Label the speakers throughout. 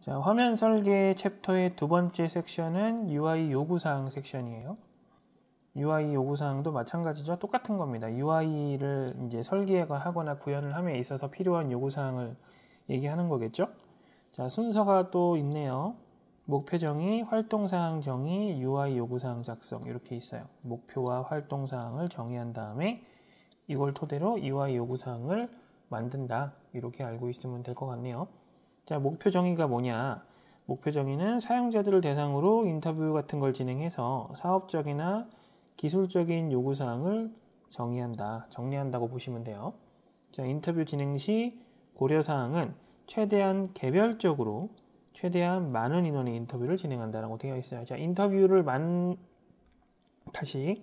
Speaker 1: 자, 화면 설계 챕터의 두 번째 섹션은 UI 요구사항 섹션이에요. UI 요구사항도 마찬가지죠. 똑같은 겁니다. UI를 이제 설계하거나 구현을 함에 있어서 필요한 요구사항을 얘기하는 거겠죠. 자, 순서가 또 있네요. 목표 정의, 활동사항 정의, UI 요구사항 작성 이렇게 있어요. 목표와 활동사항을 정의한 다음에 이걸 토대로 UI 요구사항을 만든다. 이렇게 알고 있으면 될 것 같네요. 자, 목표 정의가 뭐냐? 목표 정의는 사용자들을 대상으로 인터뷰 같은 걸 진행해서 사업적이나 기술적인 요구사항을 정의한다, 정리한다고 보시면 돼요. 자, 인터뷰 진행 시 고려사항은 최대한 개별적으로 최대한 많은 인원의 인터뷰를 진행한다라고 되어 있어요. 자, 인터뷰를 만 다시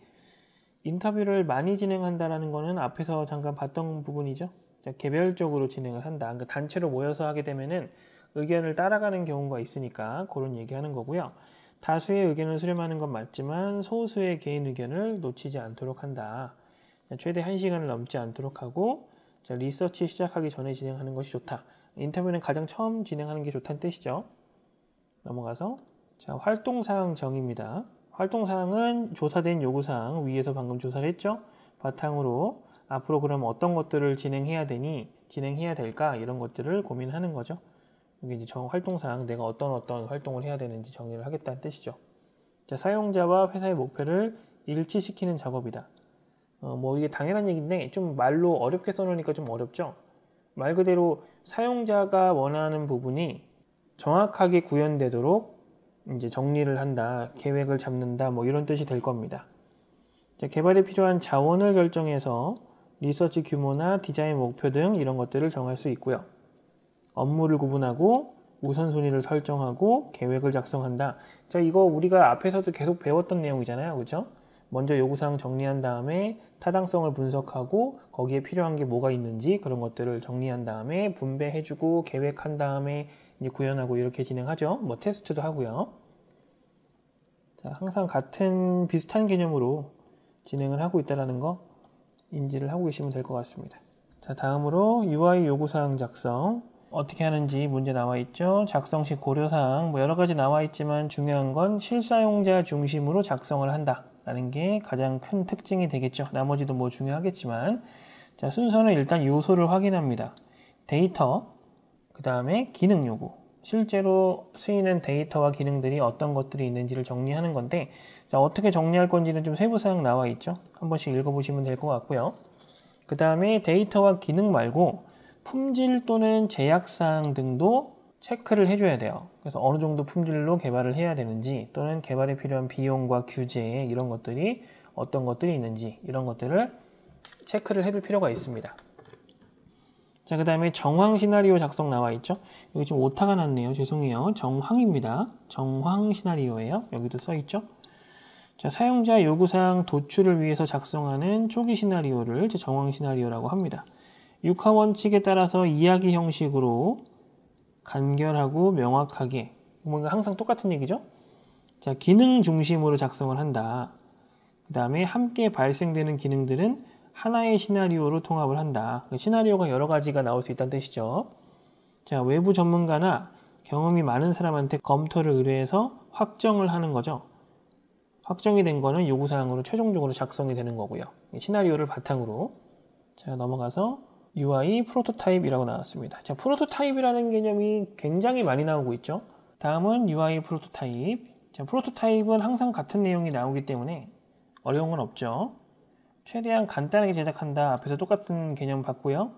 Speaker 1: 인터뷰를 많이 진행한다라는 거는 앞에서 잠깐 봤던 부분이죠. 개별적으로 진행을 한다. 그러니까 단체로 모여서 하게 되면은 의견을 따라가는 경우가 있으니까 그런 얘기하는 거고요. 다수의 의견을 수렴하는 건 맞지만 소수의 개인 의견을 놓치지 않도록 한다. 최대 1시간을 넘지 않도록 하고 리서치 시작하기 전에 진행하는 것이 좋다. 인터뷰는 가장 처음 진행하는 게 좋다는 뜻이죠. 넘어가서 자 활동사항 정의입니다. 활동사항은 조사된 요구사항 위에서 방금 조사를 했죠. 바탕으로 앞으로 그럼 어떤 것들을 진행해야 되니 진행해야 될까 이런 것들을 고민하는 거죠. 이게 이제 정 활동상 내가 어떤 어떤 활동을 해야 되는지 정의를 하겠다는 뜻이죠. 자, 사용자와 회사의 목표를 일치시키는 작업이다. 어, 뭐 이게 당연한 얘기인데 좀 말로 어렵게 써놓으니까 좀 어렵죠. 말 그대로 사용자가 원하는 부분이 정확하게 구현되도록 이제 정리를 한다, 계획을 잡는다, 뭐 이런 뜻이 될 겁니다. 자, 개발에 필요한 자원을 결정해서 리서치 규모나 디자인 목표 등 이런 것들을 정할 수 있고요. 업무를 구분하고 우선순위를 설정하고 계획을 작성한다. 자, 이거 우리가 앞에서도 계속 배웠던 내용이잖아요. 그죠 먼저 요구사항 정리한 다음에 타당성을 분석하고 거기에 필요한 게 뭐가 있는지 그런 것들을 정리한 다음에 분배해주고 계획한 다음에 이제 구현하고 이렇게 진행하죠. 뭐 테스트도 하고요. 자, 항상 같은 비슷한 개념으로 진행을 하고 있다는 거. 인지를 하고 계시면 될 것 같습니다. 자, 다음으로 UI 요구사항 작성. 어떻게 하는지 문제 나와 있죠. 작성 시 고려사항 뭐 여러 가지 나와 있지만 중요한 건 실사용자 중심으로 작성을 한다라는 게 가장 큰 특징이 되겠죠. 나머지도 뭐 중요하겠지만 자, 순서는 일단 요소를 확인합니다. 데이터, 그 다음에 기능 요구, 실제로 쓰이는 데이터와 기능들이 어떤 것들이 있는지를 정리하는 건데 자 어떻게 정리할 건지는 좀 세부사항 나와 있죠 한 번씩 읽어보시면 될 것 같고요 그 다음에 데이터와 기능 말고 품질 또는 제약사항 등도 체크를 해줘야 돼요 그래서 어느 정도 품질로 개발을 해야 되는지 또는 개발에 필요한 비용과 규제 이런 것들이 어떤 것들이 있는지 이런 것들을 체크를 해둘 필요가 있습니다 자, 그 다음에 정황 시나리오 작성 나와 있죠? 여기 좀 오타가 났네요. 죄송해요. 정황입니다. 정황 시나리오예요. 여기도 써 있죠? 자, 사용자 요구사항 도출을 위해서 작성하는 초기 시나리오를 정황 시나리오라고 합니다. 육하 원칙에 따라서 이야기 형식으로 간결하고 명확하게 뭔가 뭐 항상 똑같은 얘기죠? 자, 기능 중심으로 작성을 한다. 그 다음에 함께 발생되는 기능들은 하나의 시나리오로 통합을 한다. 그 시나리오가 여러 가지가 나올 수 있다는 뜻이죠. 자, 외부 전문가나 경험이 많은 사람한테 검토를 의뢰해서 확정을 하는 거죠. 확정이 된 거는 요구사항으로 최종적으로 작성이 되는 거고요. 시나리오를 바탕으로 자 넘어가서 UI 프로토타입이라고 나왔습니다. 자 프로토타입이라는 개념이 굉장히 많이 나오고 있죠. 다음은 UI 프로토타입 자 프로토타입은 항상 같은 내용이 나오기 때문에 어려운 건 없죠. 최대한 간단하게 제작한다. 앞에서 똑같은 개념 봤고요.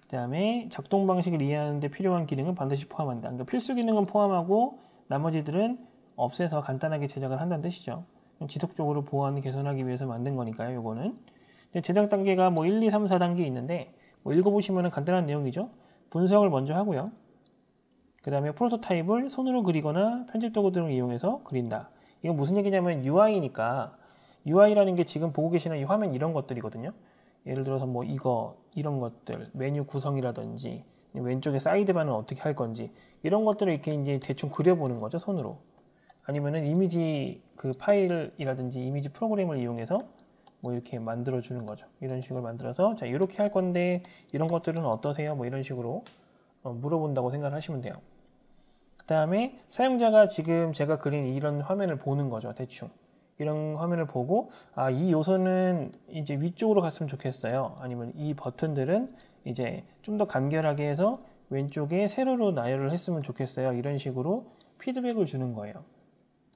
Speaker 1: 그 다음에 작동 방식을 이해하는 데 필요한 기능은 반드시 포함한다. 그러니까 필수 기능은 포함하고 나머지들은 없애서 간단하게 제작을 한다는 뜻이죠. 지속적으로 보완, 개선하기 위해서 만든 거니까요, 요거는. 제작 단계가 뭐 1, 2, 3, 4단계 있는데 뭐 읽어보시면 간단한 내용이죠. 분석을 먼저 하고요. 그 다음에 프로토타입을 손으로 그리거나 편집 도구 등을 이용해서 그린다. 이건 무슨 얘기냐면 UI니까 UI라는 게 지금 보고 계시는 이 화면 이런 것들이거든요. 예를 들어서 뭐 이거 이런 것들 메뉴 구성이라든지 왼쪽에 사이드바는 어떻게 할 건지 이런 것들을 이렇게 이제 대충 그려보는 거죠 손으로 아니면은 이미지 그 파일이라든지 이미지 프로그램을 이용해서 뭐 이렇게 만들어 주는 거죠 이런 식으로 만들어서 자 이렇게 할 건데 이런 것들은 어떠세요 뭐 이런 식으로 어, 물어본다고 생각하시면 돼요 그 다음에 사용자가 지금 제가 그린 이런 화면을 보는 거죠 대충 이런 화면을 보고 아 이 요소는 이제 위쪽으로 갔으면 좋겠어요 아니면 이 버튼들은 이제 좀 더 간결하게 해서 왼쪽에 세로로 나열을 했으면 좋겠어요 이런 식으로 피드백을 주는 거예요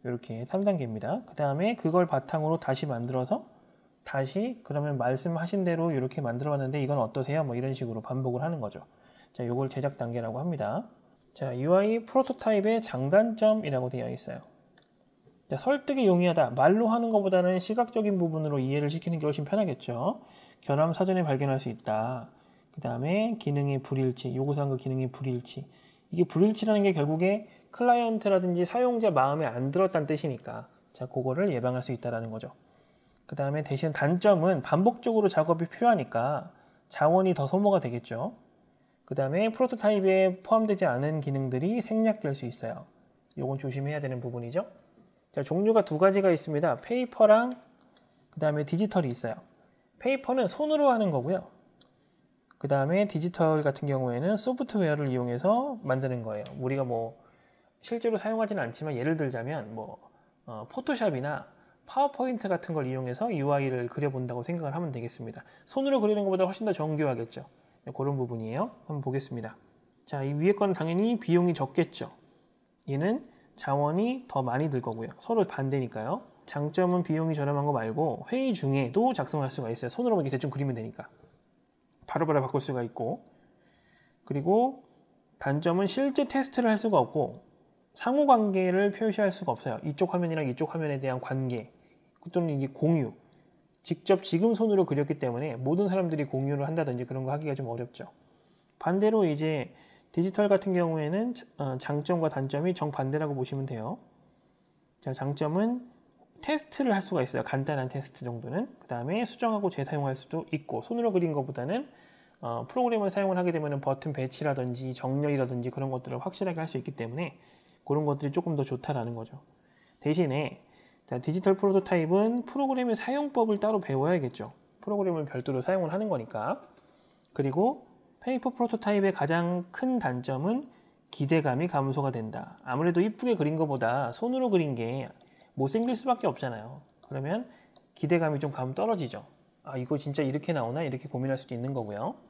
Speaker 1: 이렇게 3단계입니다 그 다음에 그걸 바탕으로 다시 만들어서 다시 그러면 말씀하신 대로 이렇게 만들어 봤는데 이건 어떠세요? 뭐 이런 식으로 반복을 하는 거죠 자 이걸 제작 단계라고 합니다 자 UI 프로토타입의 장단점이라고 되어 있어요 설득이 용이하다. 말로 하는 것보다는 시각적인 부분으로 이해를 시키는 게 훨씬 편하겠죠. 결함 사전에 발견할 수 있다. 그 다음에 기능의 불일치, 요구사항과 그 기능의 불일치. 이게 불일치라는 게 결국에 클라이언트라든지 사용자 마음에 안 들었다는 뜻이니까 자 그거를 예방할 수 있다는 거죠. 그 다음에 대신 단점은 반복적으로 작업이 필요하니까 자원이 더 소모가 되겠죠. 그 다음에 프로토타입에 포함되지 않은 기능들이 생략될 수 있어요. 이건 조심해야 되는 부분이죠. 자, 종류가 두 가지가 있습니다. 페이퍼랑 그 다음에 디지털이 있어요. 페이퍼는 손으로 하는 거고요. 그 다음에 디지털 같은 경우에는 소프트웨어를 이용해서 만드는 거예요. 우리가 뭐 실제로 사용하지는 않지만 예를 들자면 뭐 어, 포토샵이나 파워포인트 같은 걸 이용해서 UI를 그려본다고 생각을 하면 되겠습니다. 손으로 그리는 것보다 훨씬 더 정교하겠죠. 그런 네, 부분이에요. 한번 보겠습니다. 자, 이 위에 건 당연히 비용이 적겠죠. 얘는 자원이 더 많이 들 거고요. 서로 반대니까요. 장점은 비용이 저렴한 거 말고 회의 중에도 작성할 수가 있어요. 손으로만 이렇게 대충 그리면 되니까. 바로바로 바로 바꿀 수가 있고 그리고 단점은 실제 테스트를 할 수가 없고 상호관계를 표시할 수가 없어요. 이쪽 화면이랑 이쪽 화면에 대한 관계 또는 이게 공유 직접 지금 손으로 그렸기 때문에 모든 사람들이 공유를 한다든지 그런 거 하기가 좀 어렵죠. 반대로 이제 디지털 같은 경우에는 어, 장점과 단점이 정반대라고 보시면 돼요. 자, 장점은 테스트를 할 수가 있어요. 간단한 테스트 정도는. 그 다음에 수정하고 재사용할 수도 있고 손으로 그린 것보다는 어, 프로그램을 사용을 하게 되면 버튼 배치라든지 정렬이라든지 그런 것들을 확실하게 할 수 있기 때문에 그런 것들이 조금 더 좋다라는 거죠. 대신에 자, 디지털 프로토타입은 프로그램의 사용법을 따로 배워야겠죠. 프로그램을 별도로 사용을 하는 거니까. 그리고 페이퍼 프로토타입의 가장 큰 단점은 기대감이 감소가 된다. 아무래도 이쁘게 그린 것보다 손으로 그린 게 못생길 수밖에 없잖아요. 그러면 기대감이 좀 감 떨어지죠. 아 이거 진짜 이렇게 나오나 이렇게 고민할 수도 있는 거고요.